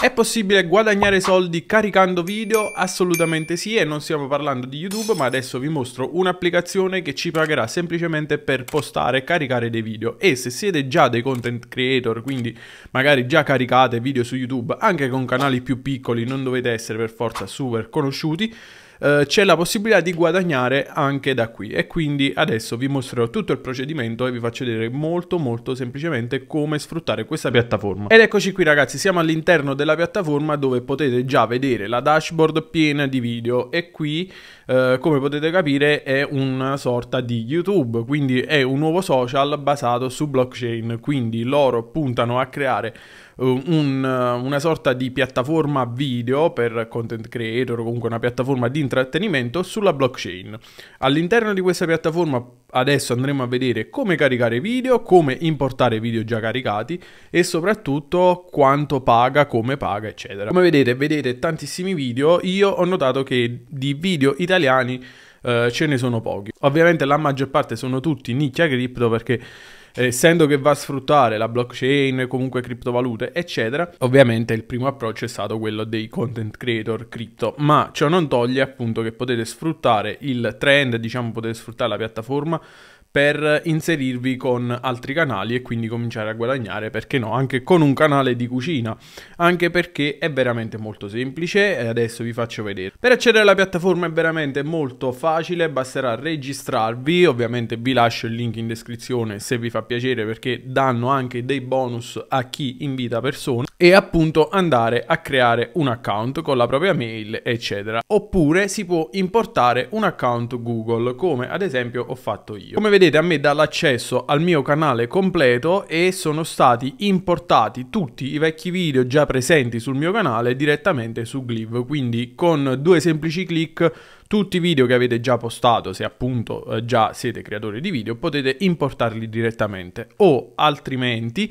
È possibile guadagnare soldi caricando video? Assolutamente sì e non stiamo parlando di YouTube ma adesso vi mostro un'applicazione che ci pagherà semplicemente per postare e caricare dei video e se siete già dei content creator quindi magari già caricate video su YouTube anche con canali più piccoli non dovete essere per forza super conosciuti eh, c'è la possibilità di guadagnare anche da qui e quindi adesso vi mostrerò tutto il procedimento e vi faccio vedere molto molto semplicemente come sfruttare questa piattaforma. Ed eccoci qui ragazzi, siamo all'interno della piattaforma dove potete già vedere la dashboard piena di video e qui eh, come potete capire è una sorta di YouTube, quindi è un nuovo social basato su blockchain, quindi loro puntano a creare eh, un, eh, una sorta di piattaforma video per content creator comunque una piattaforma di intrattenimento sulla blockchain. All'interno di questa piattaforma adesso andremo a vedere come caricare video, come importare video già caricati e soprattutto quanto paga, come paga, eccetera. Come vedete, vedete tantissimi video, io ho notato che di video italiani eh, ce ne sono pochi. Ovviamente la maggior parte sono tutti nicchia cripto perché eh, essendo che va a sfruttare la blockchain, comunque criptovalute, eccetera, ovviamente il primo approccio è stato quello dei content creator cripto, ma ciò non toglie appunto che potete sfruttare il trend, diciamo potete sfruttare la piattaforma per inserirvi con altri canali e quindi cominciare a guadagnare, perché no, anche con un canale di cucina, anche perché è veramente molto semplice e adesso vi faccio vedere. Per accedere alla piattaforma è veramente molto facile, basterà registrarvi, ovviamente vi lascio il link in descrizione se vi fa piacere perché danno anche dei bonus a chi invita persone e appunto andare a creare un account con la propria mail eccetera oppure si può importare un account Google come ad esempio ho fatto io come vedete vedete a me dà l'accesso al mio canale completo e sono stati importati tutti i vecchi video già presenti sul mio canale direttamente su Gliv, quindi con due semplici clic tutti i video che avete già postato, se appunto eh, già siete creatori di video, potete importarli direttamente o altrimenti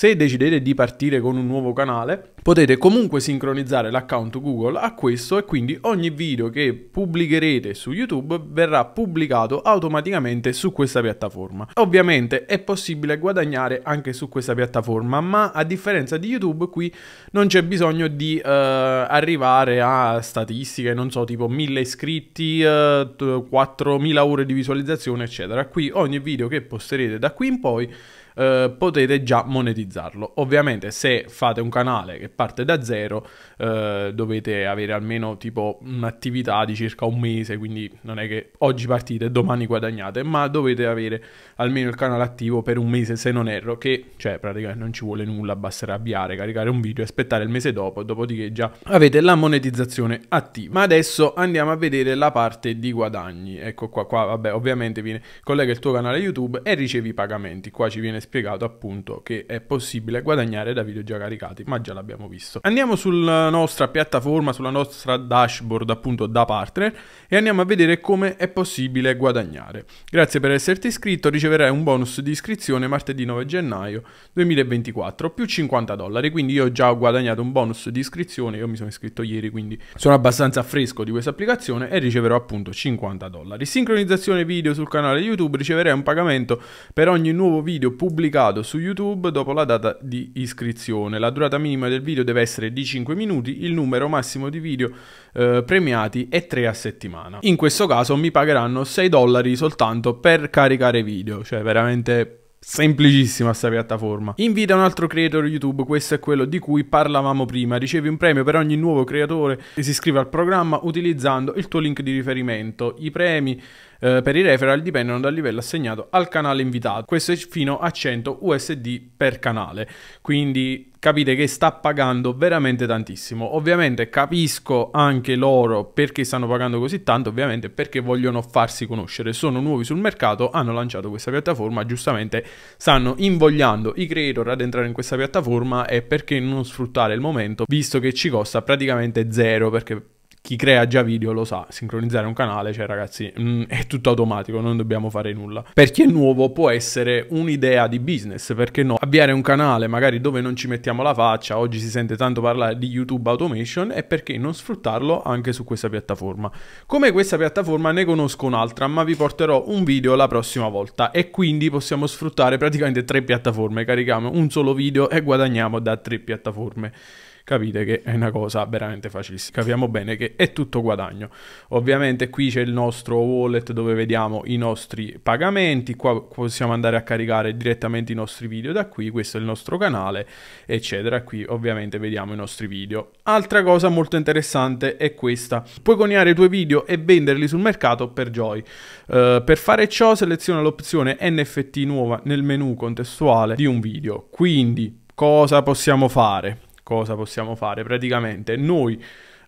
se decidete di partire con un nuovo canale, potete comunque sincronizzare l'account Google a questo e quindi ogni video che pubblicherete su YouTube verrà pubblicato automaticamente su questa piattaforma. Ovviamente è possibile guadagnare anche su questa piattaforma, ma a differenza di YouTube qui non c'è bisogno di eh, arrivare a statistiche, non so, tipo 1000 iscritti, eh, 4000 ore di visualizzazione, eccetera. Qui ogni video che posterete da qui in poi eh, potete già monetizzarlo. Ovviamente se fate un canale che parte da zero eh, dovete avere almeno tipo un'attività di circa un mese, quindi non è che oggi partite e domani guadagnate, ma dovete avere almeno il canale attivo per un mese se non erro, che cioè praticamente non ci vuole nulla, basterà avviare, caricare un video e aspettare il mese dopo, dopodiché già avete la monetizzazione attiva. Ma adesso andiamo a vedere la parte di guadagni. Ecco qua, qua vabbè, ovviamente viene collega il tuo canale YouTube e ricevi i pagamenti. Qua ci viene spiegato spiegato appunto che è possibile guadagnare da video già caricati, ma già l'abbiamo visto. Andiamo sulla nostra piattaforma, sulla nostra dashboard appunto da partner e andiamo a vedere come è possibile guadagnare. Grazie per esserti iscritto, riceverai un bonus di iscrizione martedì 9 gennaio 2024 più 50 dollari, quindi io già ho guadagnato un bonus di iscrizione, io mi sono iscritto ieri quindi sono abbastanza fresco di questa applicazione e riceverò appunto 50 dollari. Sincronizzazione video sul canale YouTube, riceverai un pagamento per ogni nuovo video pubblicato pubblicato su YouTube dopo la data di iscrizione. La durata minima del video deve essere di 5 minuti, il numero massimo di video eh, premiati è 3 a settimana. In questo caso mi pagheranno 6 dollari soltanto per caricare video, cioè veramente Semplicissima sta piattaforma. Invita un altro creator YouTube, questo è quello di cui parlavamo prima. Ricevi un premio per ogni nuovo creatore che si iscrive al programma utilizzando il tuo link di riferimento. I premi eh, per i referral dipendono dal livello assegnato al canale invitato. Questo è fino a 100 USD per canale. Quindi capite che sta pagando veramente tantissimo. Ovviamente capisco anche loro perché stanno pagando così tanto, ovviamente perché vogliono farsi conoscere. Sono nuovi sul mercato, hanno lanciato questa piattaforma, giustamente stanno invogliando i creator ad entrare in questa piattaforma e perché non sfruttare il momento, visto che ci costa praticamente zero perché chi crea già video lo sa, sincronizzare un canale, cioè ragazzi, mh, mm, è tutto automatico, non dobbiamo fare nulla. Per chi è nuovo può essere un'idea di business, perché no? Avviare un canale magari dove non ci mettiamo la faccia, oggi si sente tanto parlare di YouTube Automation e perché non sfruttarlo anche su questa piattaforma. Come questa piattaforma ne conosco un'altra, ma vi porterò un video la prossima volta e quindi possiamo sfruttare praticamente tre piattaforme, carichiamo un solo video e guadagniamo da tre piattaforme capite che è una cosa veramente facilissima. Capiamo bene che è tutto guadagno. Ovviamente qui c'è il nostro wallet dove vediamo i nostri pagamenti, qua possiamo andare a caricare direttamente i nostri video da qui, questo è il nostro canale, eccetera. Qui ovviamente vediamo i nostri video. Altra cosa molto interessante è questa. Puoi coniare i tuoi video e venderli sul mercato per Joy. Uh, per fare ciò seleziona l'opzione NFT nuova nel menu contestuale di un video. Quindi cosa possiamo fare? cosa possiamo fare? Praticamente noi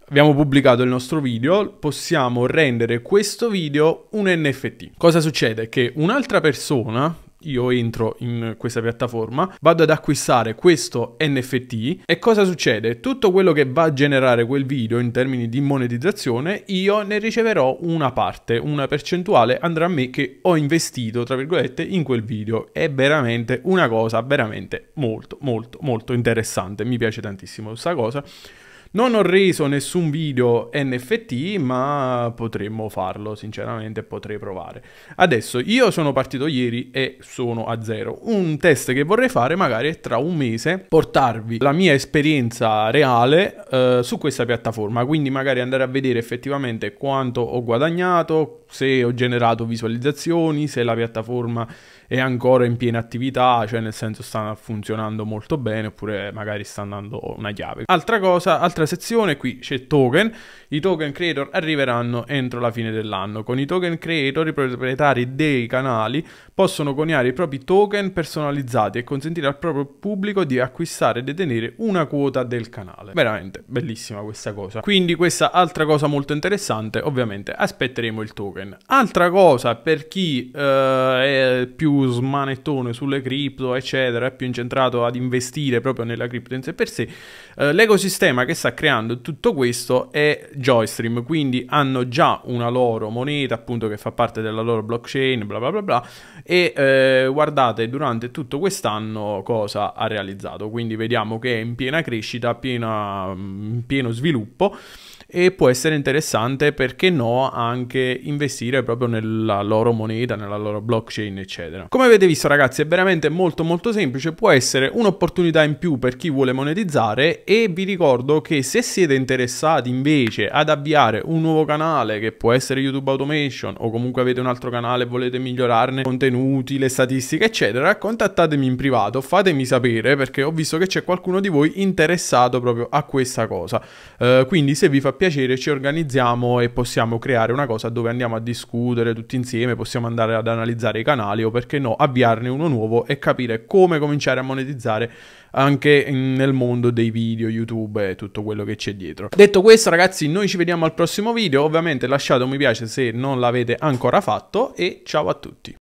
abbiamo pubblicato il nostro video, possiamo rendere questo video un NFT. Cosa succede? Che un'altra persona io entro in questa piattaforma, vado ad acquistare questo NFT e cosa succede? Tutto quello che va a generare quel video in termini di monetizzazione, io ne riceverò una parte, una percentuale andrà a me che ho investito, tra virgolette, in quel video. È veramente una cosa veramente molto, molto, molto interessante. Mi piace tantissimo questa cosa. Non ho reso nessun video NFT, ma potremmo farlo, sinceramente potrei provare. Adesso, io sono partito ieri e sono a zero. Un test che vorrei fare magari è tra un mese portarvi la mia esperienza reale eh, su questa piattaforma, quindi magari andare a vedere effettivamente quanto ho guadagnato, se ho generato visualizzazioni, se la piattaforma è ancora in piena attività, cioè nel senso sta funzionando molto bene oppure magari sta andando una chiave. Altra cosa, altra Altra sezione, qui c'è token, i token creator arriveranno entro la fine dell'anno. Con i token creator i proprietari dei canali possono coniare i propri token personalizzati e consentire al proprio pubblico di acquistare e detenere una quota del canale. Veramente bellissima questa cosa. Quindi questa altra cosa molto interessante, ovviamente aspetteremo il token. Altra cosa per chi eh, è più smanettone sulle cripto, eccetera, è più incentrato ad investire proprio nella cripto in sé per sé, eh, l'ecosistema che sta creando tutto questo è Joystream, quindi hanno già una loro moneta appunto che fa parte della loro blockchain, bla bla bla bla, e eh, guardate durante tutto quest'anno cosa ha realizzato, quindi vediamo che è in piena crescita, piena, in mm, pieno sviluppo e può essere interessante perché no anche investire proprio nella loro moneta, nella loro blockchain eccetera. Come avete visto ragazzi è veramente molto molto semplice, può essere un'opportunità in più per chi vuole monetizzare e vi ricordo che se siete interessati invece ad avviare un nuovo canale che può essere YouTube Automation o comunque avete un altro canale e volete migliorarne i contenuti, le statistiche eccetera, contattatemi in privato, fatemi sapere perché ho visto che c'è qualcuno di voi interessato proprio a questa cosa. Uh, quindi se vi fa piacere ci organizziamo e possiamo creare una cosa dove andiamo a discutere tutti insieme, possiamo andare ad analizzare i canali o perché no avviarne uno nuovo e capire come cominciare a monetizzare anche nel mondo dei video, YouTube e tutto quello che c'è dietro. Detto questo ragazzi, noi ci vediamo al prossimo video, ovviamente lasciate un mi piace se non l'avete ancora fatto e ciao a tutti.